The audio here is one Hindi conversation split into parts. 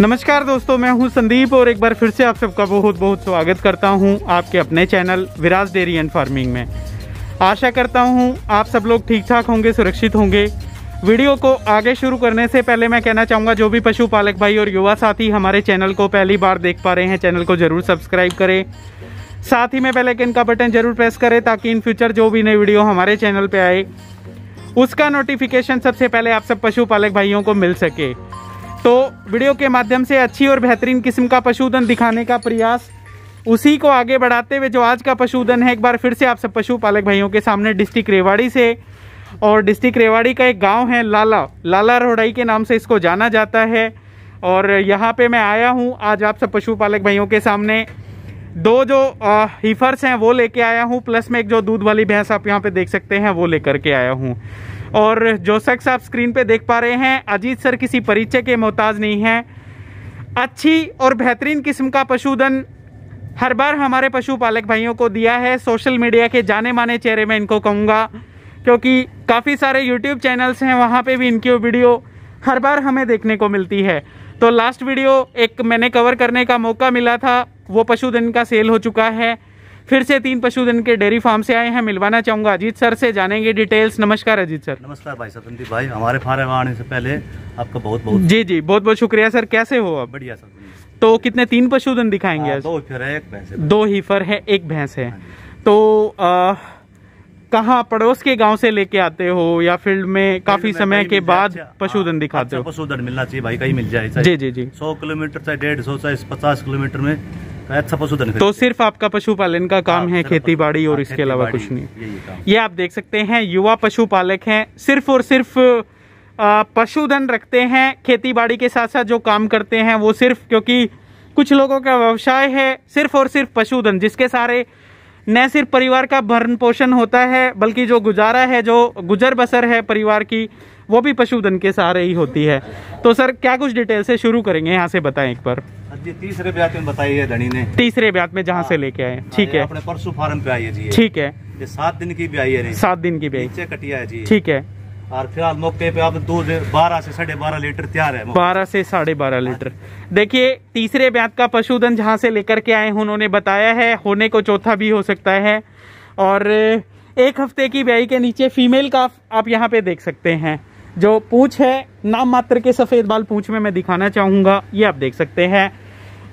नमस्कार दोस्तों मैं हूं संदीप और एक बार फिर से आप सबका बहुत बहुत स्वागत करता हूं आपके अपने channel Viraj dairy and farming में आशा करता हूं आप सब लोग ठीक ठाक होंगे सुरक्षित होंगे वीडियो को आगे शुरू करने से पहले मैं कहना चाहूँगा जो भी पशुपालक भाई और युवा साथी हमारे चैनल को पहली बार देख पा रहे हैं चैनल को ज़रूर सब्सक्राइब करें साथ ही में पहले किन का बटन ज़रूर प्रेस करें ताकि इन फ्यूचर जो भी नई वीडियो हमारे चैनल पर आए उसका नोटिफिकेशन सबसे पहले आप सब पशुपालक भाइयों को मिल सके तो वीडियो के माध्यम से अच्छी और बेहतरीन किस्म का पशुधन दिखाने का प्रयास उसी को आगे बढ़ाते हुए जो आज का पशुधन है एक बार फिर से आप सब पशुपालक भाइयों के सामने डिस्ट्रिक्ट रेवाड़ी से और डिस्ट्रिक्ट रेवाड़ी का एक गांव है लाला लाला रोडाई के नाम से इसको जाना जाता है और यहाँ पे मैं आया हूँ आज आप सब पशुपालक भाइयों के सामने दो जो हीफर्स हैं वो लेके आया हूँ प्लस में एक जो दूध वाली भैंस आप यहाँ पे देख सकते हैं वो लेकर के आया हूँ और जो शख्स आप स्क्रीन पे देख पा रहे हैं अजीत सर किसी परिचय के मोहताज नहीं हैं अच्छी और बेहतरीन किस्म का पशुधन हर बार हमारे पशुपालक भाइयों को दिया है सोशल मीडिया के जाने माने चेहरे में इनको कहूँगा क्योंकि काफ़ी सारे यूट्यूब चैनल्स हैं वहाँ पर भी इनकी वीडियो हर बार हमें देखने को मिलती है तो लास्ट वीडियो एक मैंने कवर करने का मौका मिला था वो पशुधन का सेल हो चुका है फिर से तीन पशुधन के डेयरी फार्म से आए हैं मिलवाना चाहूंगा अजीत सर से जानेंगे डिटेल्स नमस्कार अजीत सर नमस्कार भाई सतनदीप भाई हमारे फार्म आने से पहले आपका बहुत बहुत जी जी बहुत बहुत शुक्रिया सर कैसे हो आप बढ़िया सर तो कितने तीन पशुधन दिखाएंगे हाँ, आ, दो हीफर है एक भैंस है दो हीफर है एक भैंस है हाँ तो कहाँ पड़ोस के गांव से लेके आते हो या फील्ड में काफी समय के बाद अच्छा, हाँ, पशुधन दिखाते अच्छा हो पशुधन मिलना चाहिए भाई कहीं मिल जाए जी जी जी सौ किलोमीटर चाहे डेढ़ सौ चाहे पचास किलोमीटर में अच्छा पशुधन तो, तो सिर्फ आपका पशुपालन का काम है खेती बाड़ी और इसके अलावा कुछ नहीं ये आप देख सकते हैं युवा पशुपालक हैं सिर्फ और सिर्फ पशुधन रखते हैं खेती बाड़ी के साथ साथ जो काम करते हैं वो सिर्फ क्योंकि कुछ लोगों का व्यवसाय है सिर्फ और सिर्फ पशुधन जिसके सारे न सिर्फ परिवार का भरण पोषण होता है बल्कि जो गुजारा है जो गुजर बसर है परिवार की वो भी पशुधन के सहारे ही होती है तो सर क्या कुछ डिटेल से शुरू करेंगे यहाँ से बताएं एक बार हाँ तीसरे ब्याज में बताई है धनी ने तीसरे ब्याज में जहाँ हाँ। से लेके आए ठीक हाँ है अपने परसों फार्म पे आई है जी ठीक है ये सात दिन की ब्याई है सात दिन की ब्याई कटिया है जी ठीक है और फिलहाल मौके पे आप दो बारह से साढ़े बारह लीटर तैयार है बारह से साढ़े बारह लीटर देखिए तीसरे ब्याज का पशुधन जहाँ से लेकर के आए उन्होंने बताया है होने को चौथा भी हो सकता है और एक हफ्ते की ब्याई के नीचे फीमेल का आप यहाँ पे देख सकते हैं जो पूछ है नाम मात्र के सफ़ेद बाल पूछ में मैं दिखाना चाहूंगा ये आप देख सकते हैं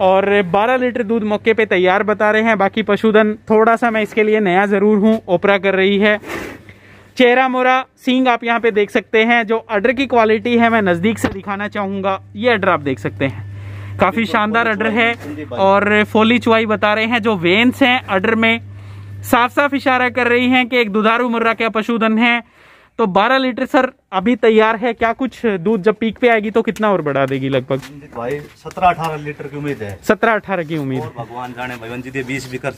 और 12 लीटर दूध मौके पे तैयार बता रहे हैं बाकी पशुधन थोड़ा सा मैं इसके लिए नया ज़रूर हूँ ओपरा कर रही है चेहरा मोरा सींग आप यहाँ पे देख सकते हैं जो अडर की क्वालिटी है मैं नज़दीक से दिखाना चाहूँगा ये अडर आप देख सकते हैं काफ़ी शानदार अडर है और फोली चुआई बता रहे हैं जो वेन्स हैं अडर में साफ साफ इशारा कर रही हैं कि एक दुधारू मुर्रा क्या पशुधन है तो 12 लीटर सर अभी तैयार है क्या कुछ दूध जब पीक पे आएगी तो कितना और बढ़ा देगी लगभग भाई सत्रह अठारह लीटर की उम्मीद है सत्रह अठारह की उम्मीद भगवान जाने भगवान जी दे बीस भी कर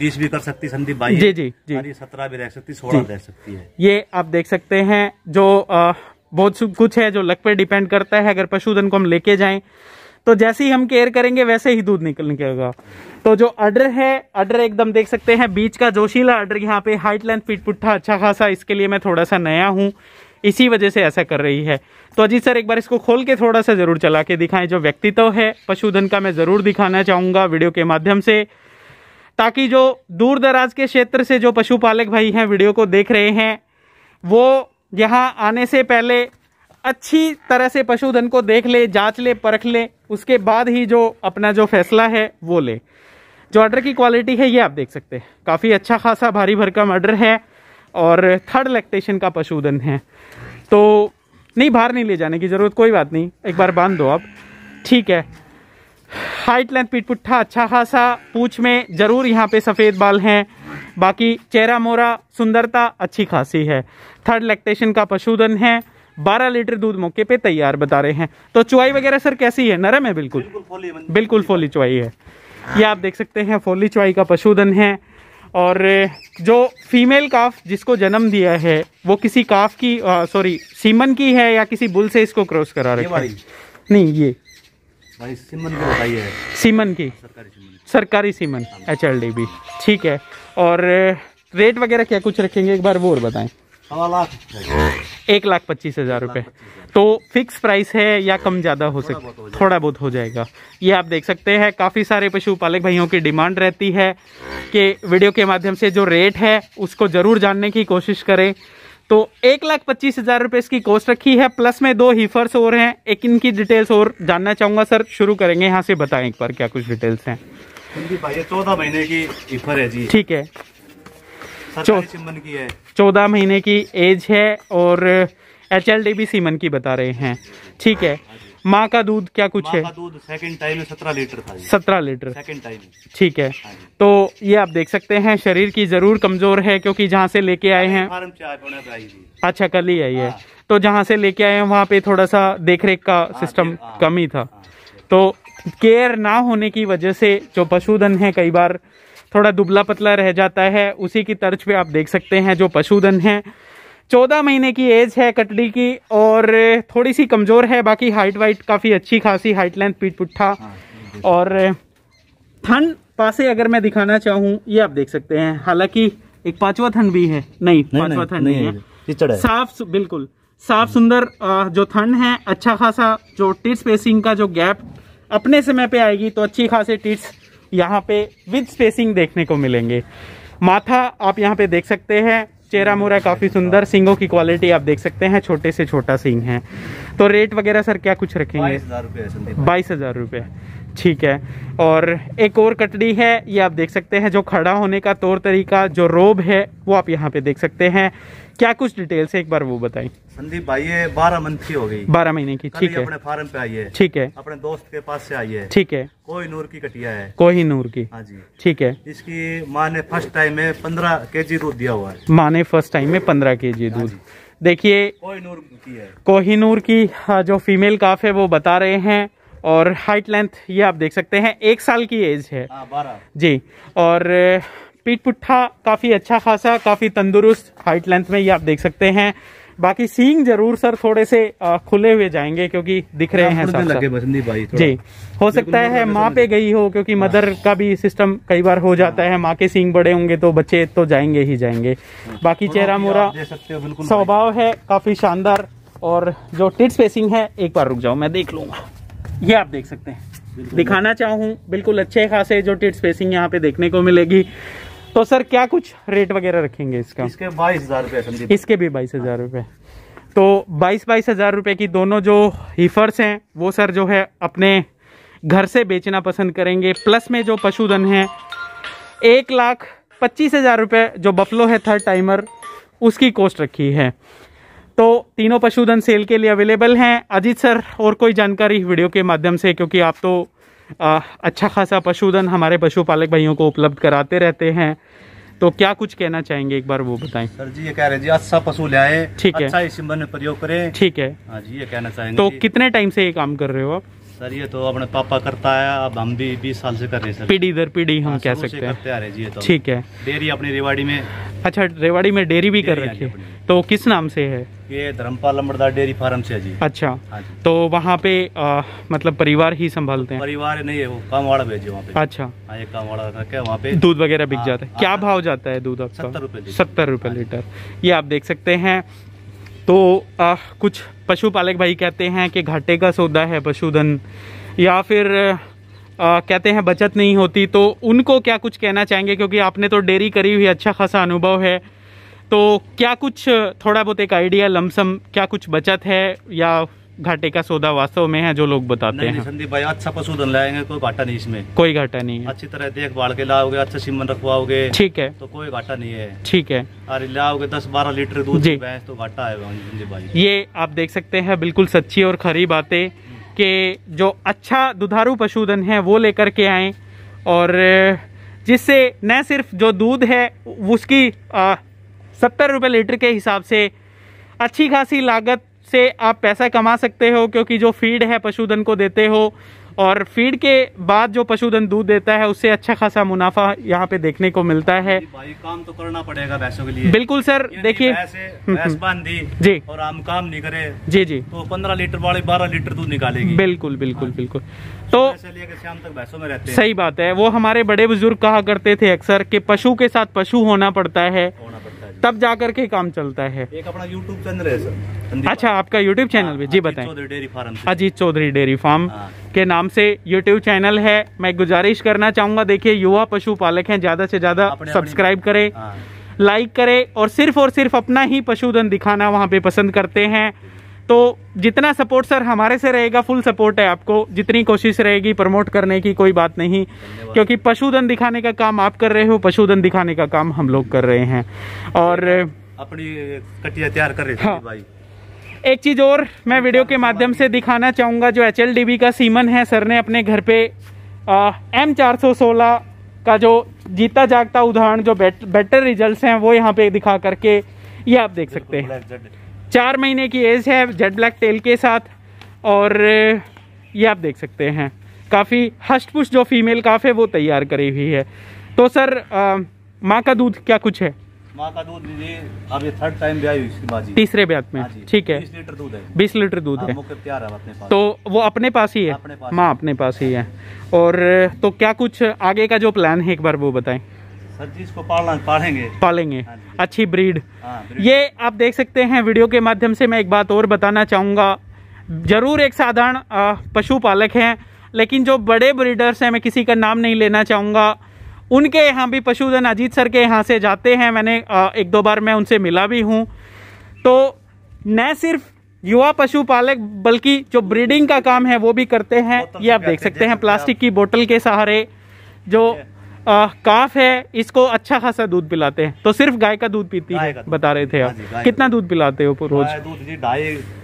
बीस भी कर सकती संदीप भाई जी जी जी सत्रह भी रह सकती सोलह रह सकती है ये आप देख सकते हैं जो बहुत कुछ है जो लक पे डिपेंड करता है अगर पशुधन को हम लेके जाए तो जैसे ही हम केयर करेंगे वैसे ही दूध निकल निकलेगा तो जो अडर है अडर एकदम देख सकते हैं बीच का जोशीला अडर यहाँ पे हाइट लेंथ पीट पुट्ठा अच्छा खासा इसके लिए मैं थोड़ा सा नया हूँ इसी वजह से ऐसा कर रही है तो अजीत सर एक बार इसको खोल के थोड़ा सा ज़रूर चला के दिखाएं जो व्यक्तित्व है पशुधन का मैं ज़रूर दिखाना चाहूँगा वीडियो के माध्यम से ताकि जो दूर दराज के क्षेत्र से जो पशुपालक भाई हैं वीडियो को देख रहे हैं वो यहाँ आने से पहले अच्छी तरह से पशुधन को देख ले जांच ले परख ले उसके बाद ही जो अपना जो फैसला है वो ले जो ऑर्डर की क्वालिटी है ये आप देख सकते हैं काफ़ी अच्छा खासा भारी भरकम ऑर्डर है और थर्ड लैक्टेशन का पशुधन है तो नहीं बाहर नहीं ले जाने की ज़रूरत कोई बात नहीं एक बार बांध दो आप ठीक है हाइट लेंथ पीठ पुट्ठा अच्छा खासा पूछ में ज़रूर यहाँ पे सफ़ेद बाल हैं बाकी चेहरा मोरा सुंदरता अच्छी खासी है थर्ड लैक्टेशन का पशुधन है बारह लीटर दूध मौके पे तैयार बता रहे हैं तो चुवाई वगैरह सर कैसी है नरम है बिल्कुल बिल्कुल फोली चुवाई है ये आप देख सकते हैं फोली चुवाई का पशुधन है और जो फीमेल काफ जिसको जन्म दिया है वो किसी काफ की सॉरी सीमन की है या किसी बुल से इसको क्रॉस करा रहे है नहीं ये भाई सीमन की बताइए सीमन की सरकारी semen H L D B ठीक है और रेट वगैरह क्या कुछ रखेंगे एक बार वो और बताएं एक लाख पच्चीस हज़ार रुपये तो फिक्स प्राइस है या कम ज़्यादा हो सकता थोड़ा बहुत हो जाएगा ये आप देख सकते हैं काफ़ी सारे पशुपालक भाइयों की डिमांड रहती है कि वीडियो के माध्यम से जो रेट है उसको ज़रूर जानने की कोशिश करें तो एक लाख पच्चीस हज़ार रुपये इसकी कॉस्ट रखी है प्लस में दो हीफर्स और हैं एक इनकी डिटेल्स और जानना चाहूंगा सर शुरू करेंगे यहाँ से बताएं एक बार क्या कुछ डिटेल्स हैं चौदह महीने की हीफर है जी ठीक है सरकारी की है चौदह महीने की एज है और एच एल डी भी सीमन की बता रहे हैं ठीक है माँ का दूध क्या कुछ है दूध सेकंड टाइम में सत्रह लीटर था सत्रह लीटर सेकंड टाइम ठीक है हाँ तो ये आप देख सकते हैं शरीर की जरूर कमजोर है क्योंकि जहाँ से लेके आए हैं तो अच्छा कल ही आई है हाँ। तो जहाँ से लेके आए हैं वहाँ पे थोड़ा सा देख रेख का सिस्टम हाँ। कम ही था तो केयर ना होने की वजह से जो पशुधन है कई बार थोड़ा दुबला पतला रह जाता है उसी की तर्ज पे आप देख सकते हैं जो पशुधन है चौदह महीने की एज है कटड़ी की और थोड़ी सी कमज़ोर है बाकी हाइट वाइट काफ़ी अच्छी खासी हाइट लेंथ पीठ पुट्ठा हाँ, और ठंड पासे अगर मैं दिखाना चाहूँ ये आप देख सकते हैं हालांकि एक पांचवा ठंड भी है नहीं, नहीं पांचवा नहीं, नहीं, है, है। साफ बिल्कुल साफ सुंदर जो ठंड है अच्छा खासा जो टिट स्पेसिंग का जो गैप अपने समय पे आएगी तो अच्छी खासी टिट्स यहाँ पे विद स्पेसिंग देखने को मिलेंगे माथा आप यहाँ पे देख सकते हैं चेहरा मोरा काफ़ी सुंदर सिंगों की क्वालिटी आप देख सकते हैं छोटे से छोटा सिंग है तो रेट वगैरह सर क्या कुछ रखेंगे बाईस हज़ार रुपये ठीक है और एक और कटड़ी है ये आप देख सकते हैं जो खड़ा होने का तौर तरीका जो रोब है वो आप यहाँ पे देख सकते हैं क्या कुछ डिटेल्स है एक बार वो बताएं संदीप भाई ये बारह मंथ की हो गई बारह महीने की ठीक है अपने फार्म पे आई है ठीक है अपने दोस्त के पास से आई है ठीक है कोई नूर की कटिया है कोई नूर की हाँ जी ठीक है इसकी माँ ने फर्स्ट टाइम में पंद्रह के जी दूध दिया हुआ है माँ ने फर्स्ट टाइम में पंद्रह के हाँ जी दूध देखिए कोहिनूर की है कोहिनूर की हाँ, जो फीमेल काफ है वो बता रहे हैं और हाइट लेंथ ये आप देख सकते हैं एक साल की एज है हाँ, बारह जी और पीठ पुट्ठा काफ़ी अच्छा खासा काफ़ी तंदुरुस्त हाइट लेंथ में ये आप देख सकते हैं बाकी सींग जरूर सर थोड़े से खुले हुए जाएंगे क्योंकि दिख रहे हाँ, हैं सब लगे भाई जी हो सकता है माँ पे गई हो क्योंकि मदर हाँ। का भी सिस्टम कई बार हो जाता हाँ। है माँ के सींग बड़े होंगे तो बच्चे तो जाएंगे ही जाएंगे बाकी चेहरा मोरा स्वभाव है काफी शानदार और जो टिट स्पेसिंग है एक बार रुक जाओ मैं देख लूंगा ये आप देख सकते हैं दिखाना चाहूँ बिल्कुल अच्छे खासे जो टिट स्पेसिंग यहाँ पे देखने को मिलेगी तो सर क्या कुछ रेट वगैरह रखेंगे इसका इसके बाईस हजार रुपये इसके भी बाईस हजार रुपये तो बाईस बाईस हजार रुपये की दोनों जो हीफर्स हैं वो सर जो है अपने घर से बेचना पसंद करेंगे प्लस में जो पशुधन है एक लाख पच्चीस हज़ार रुपये जो बफलो है थर्ड टाइमर उसकी कॉस्ट रखी है तो तीनों पशुधन सेल के लिए अवेलेबल हैं अजीत सर और कोई जानकारी वीडियो के माध्यम से क्योंकि आप तो आ, अच्छा खासा पशुधन हमारे पशुपालक भाइयों को उपलब्ध कराते रहते हैं तो क्या कुछ कहना चाहेंगे एक बार वो बताएं सर जी ये कह रहे जी अच्छा पशु ले आए ठीक है अच्छा में प्रयोग करें ठीक है हाँ जी ये कहना चाहेंगे तो कितने टाइम से ये काम कर रहे हो आप सर ये तो अपने पापा करता है अब हम भी बीस साल से कर रहे हैं पीढ़ी दर पीढ़ी हम हाँ, कह सकते हैं तो। ठीक है डेयरी अपनी रेवाड़ी में अच्छा रेवाड़ी में डेयरी भी कर रखी है तो किस नाम से है ये धर्मपाल अमरदार डेयरी फार्म से है जी अच्छा हाँ जी। तो वहाँ पे आ, मतलब परिवार ही संभालते हैं परिवार नहीं है वो काम वाला भेजे वहाँ पे अच्छा हाँ, ये काम वाला रखा वहाँ पे दूध वगैरह बिक हाँ, जाता है हाँ। क्या भाव जाता है दूध आपका सत्तर रुपये सत्तर रुपये लीटर ये आप देख सकते हैं तो आ, कुछ पशुपालक भाई कहते हैं कि घाटे का सौदा है पशुधन या फिर आ, कहते हैं बचत नहीं होती तो उनको क्या कुछ कहना चाहेंगे क्योंकि आपने तो डेयरी करी हुई अच्छा खासा अनुभव है तो क्या कुछ थोड़ा बहुत एक आइडिया लमसम क्या कुछ बचत है या घाटे का सौदा वास्तव में है जो लोग बताते नहीं, हैं संदीप भाई अच्छा पशुधन लाएंगे कोई घाटा नहीं इसमें कोई घाटा नहीं है अच्छी तरह देखभाल के लाओगे अच्छा सीमन रखवाओगे ठीक है तो कोई घाटा नहीं है ठीक है अरे लाओगे दस बारह लीटर दूध जी तो घाटा है संदीप भाई ये आप देख सकते हैं बिल्कुल सच्ची और खरी बातें के जो अच्छा दुधारू पशुधन है वो लेकर के आए और जिससे न सिर्फ जो दूध है उसकी सत्तर रुपये लीटर के हिसाब से अच्छी खासी लागत से आप पैसा कमा सकते हो क्योंकि जो फीड है पशुधन को देते हो और फीड के बाद जो पशुधन दूध देता है उससे अच्छा खासा मुनाफा यहाँ पे देखने को मिलता है भाई काम तो करना पड़ेगा पैसों के लिए बिल्कुल सर देखिए हम्म, हम्म। जी और हम काम नहीं करे जी जी तो पंद्रह लीटर वाले बारह लीटर दूध निकालेगी बिल्कुल बिल्कुल हाँ। बिल्कुल तो, तो शाम तक भैंसों में रहते सही बात है वो हमारे बड़े बुजुर्ग कहा करते थे अक्सर की पशु के साथ पशु होना पड़ता है तब जा करके काम चलता है एक अपना यूट्यूब चैनल है सर अच्छा आपका यूट्यूब चैनल भी हाँ, जी बताएं अजीत चौधरी डेयरी फार्म हाँ। के नाम से यूट्यूब चैनल है मैं गुजारिश करना चाहूंगा देखिए युवा पशुपालक हैं ज्यादा से ज्यादा सब्सक्राइब करें लाइक हाँ। करें और सिर्फ और सिर्फ अपना ही पशुधन दिखाना वहाँ पे पसंद करते हैं तो जितना सपोर्ट सर हमारे से रहेगा फुल सपोर्ट है आपको जितनी कोशिश रहेगी प्रमोट करने की कोई बात नहीं क्योंकि पशुधन दिखाने का काम आप कर रहे हो पशुधन दिखाने का काम हम लोग कर रहे हैं और अपनी कटिया तैयार कर रहे थे हाँ। भाई एक चीज और मैं वीडियो अच्छा, के हाँ माध्यम से दिखाना चाहूंगा जो एच का सीमन है सर ने अपने घर पे एम चार का जो जीता जागता उदाहरण जो बेट, बेटर रिजल्ट है वो यहाँ पे दिखा करके ये आप देख सकते हैं चार महीने की एज है जेड ब्लैक टेल के साथ और ये आप देख सकते हैं काफ़ी हष्टपुष्ट जो फीमेल काफ़ है वो तैयार करी हुई है तो सर माँ का दूध क्या कुछ है माँ का दूध दीजिए अब ये थर्ड टाइम बाजी तीसरे ब्याज में हाँ ठीक है बीस लीटर दूध है बीस लीटर दूध हाँ, है अपने पास तो वो अपने पास ही है हाँ, माँ अपने पास ही है और तो क्या कुछ आगे का जो प्लान है एक बार वो बताएं सर जी इसको पालना पालेंगे पालेंगे अच्छी ब्रीड हाँ, ये आप देख सकते हैं वीडियो के माध्यम से मैं एक बात और बताना चाहूँगा ज़रूर एक साधारण पशुपालक हैं लेकिन जो बड़े ब्रीडर्स हैं मैं किसी का नाम नहीं लेना चाहूँगा उनके यहाँ भी पशुधन अजीत सर के यहाँ से जाते हैं मैंने एक दो बार मैं उनसे मिला भी हूँ तो न सिर्फ युवा पशुपालक बल्कि जो ब्रीडिंग का काम है वो भी करते हैं तो ये आप देख सकते हैं प्लास्टिक की बोतल के सहारे जो काफ है इसको अच्छा खासा दूध पिलाते हैं तो सिर्फ गाय का दूध पीती है बता रहे थे आप हाँ कितना दूध पिलाते हो रोज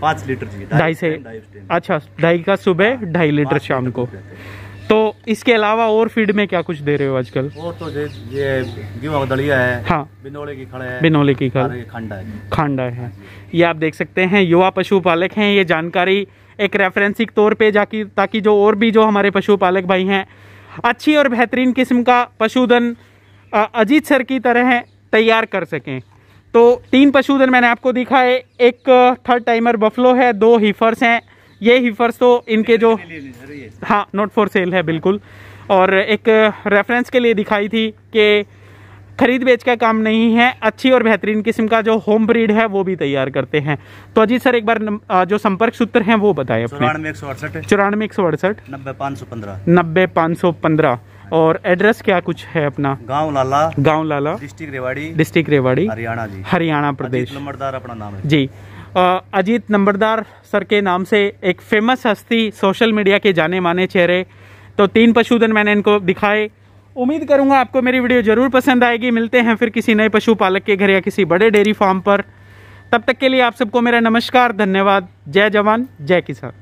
पाँच लीटर ढाई से अच्छा ढाई का सुबह हाँ, ढाई लीटर शाम को तो इसके अलावा और फीड में क्या कुछ दे रहे हो आजकल और तो ये दलिया है हाँ बिनोले की खड़ा है बिनोले की खड़ा खंडा है खांडा है हाँ ये आप देख सकते हैं युवा पशुपालक हैं ये जानकारी एक रेफरेंसिक तौर पे जाकि ताकि जो और भी जो हमारे पशुपालक भाई हैं अच्छी और बेहतरीन किस्म का पशुधन अजीत सर की तरह तैयार कर सकें तो तीन पशुधन मैंने आपको दिखा है एक थर्ड टाइमर बफलो है दो हीफर्स हैं ये हीफर्स तो इनके जो हाँ नोट फॉर सेल है बिल्कुल और एक रेफरेंस के लिए दिखाई थी कि खरीद बेच का काम नहीं है अच्छी और बेहतरीन किस्म का जो होम ब्रीड है वो भी तैयार करते हैं तो अजीत सर एक बार जो संपर्क सूत्र है वो बताए अपने चौरानवे एक सौ अड़सठ नब्बे पाँच सौ पंद्रह नब्बे पाँच सौ पंद्रह और एड्रेस क्या कुछ है अपना गांव लाला गांव लाला डिस्ट्रिक्ट रेवाड़ी डिस्ट्रिक्ट रेवाड़ी हरियाणा जी हरियाणा प्रदेश नंबरदार अपना नाम है जी अजीत नंबरदार सर के नाम से एक फेमस हस्ती सोशल मीडिया के जाने माने चेहरे तो तीन पशुधन मैंने इनको दिखाए उम्मीद करूंगा आपको मेरी वीडियो ज़रूर पसंद आएगी मिलते हैं फिर किसी नए पशुपालक के घर या किसी बड़े डेयरी फार्म पर तब तक के लिए आप सबको मेरा नमस्कार धन्यवाद जय जवान जय किसान